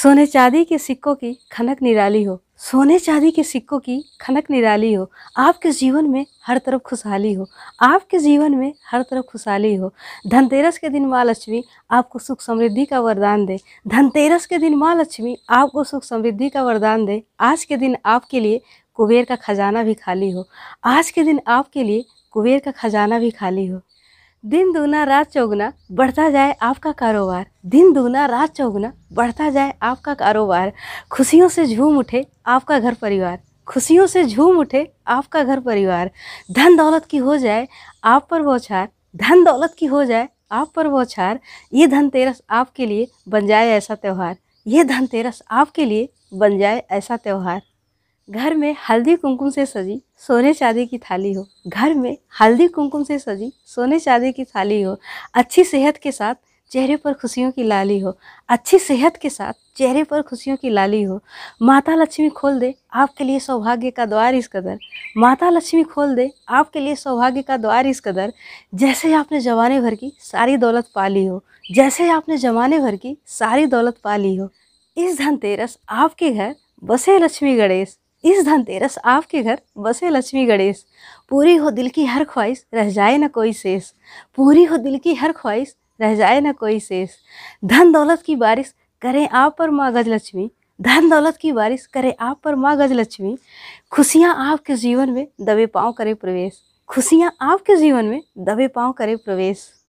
सोने चांदी के सिक्कों की खनक निराली हो सोने चांदी के सिक्कों की खनक निराली हो आपके जीवन में हर तरफ खुशहाली हो आपके जीवन में हर तरफ खुशहाली हो धनतेरस के दिन माँ लक्ष्मी आपको सुख समृद्धि का वरदान दे धनतेरस के दिन माँ लक्ष्मी आपको सुख समृद्धि का वरदान दे आज के दिन आपके लिए कुबेर का खजाना भी खाली हो आज के दिन आपके लिए कुबेर का खजाना भी खाली हो दिन दूना रात चौगुना बढ़ता जाए आपका कारोबार दिन दूना रात चौगुना बढ़ता जाए आपका कारोबार खुशियों से झूम उठे आपका घर परिवार खुशियों से झूम उठे आपका घर परिवार धन दौलत की हो जाए आप पर बौछार धन दौलत की हो जाए आप पर बौछार ये धनतेरस आपके लिए बन जाए ऐसा त्यौहार ये धनतेरस आपके लिए बन जाए ऐसा त्यौहार घर में हल्दी कुमकुम से सजी सोने चांदी की थाली हो घर में हल्दी कुमकुम से सजी सोने चांदी की थाली हो अच्छी सेहत के साथ चेहरे पर खुशियों की लाली हो अच्छी सेहत के साथ चेहरे पर खुशियों की लाली हो माता लक्ष्मी खोल दे आपके लिए सौभाग्य का द्वार इस कदर माता लक्ष्मी खोल दे आपके लिए सौभाग्य का द्वार इस कदर जैसे आपने जमाने भर की सारी दौलत पाली हो जैसे आपने जमाने भर की सारी दौलत पाली हो इस धनतेरस आपके घर बसे लक्ष्मी गणेश इस धनतेरस आपके घर बसे लक्ष्मी गणेश पूरी हो दिल की हर ख्वाहिश रह जाए न कोई शेष पूरी हो दिल की हर ख्वाहिश रह जाए न कोई शेष धन दौलत की बारिश करें आप पर माँ गजलक्ष्मी धन दौलत की बारिश करे आप पर माँ गजलक्ष्मी खुशियाँ आपके जीवन में दबे पाँव करे प्रवेश खुशियाँ आपके जीवन में दबे पाँव करे प्रवेश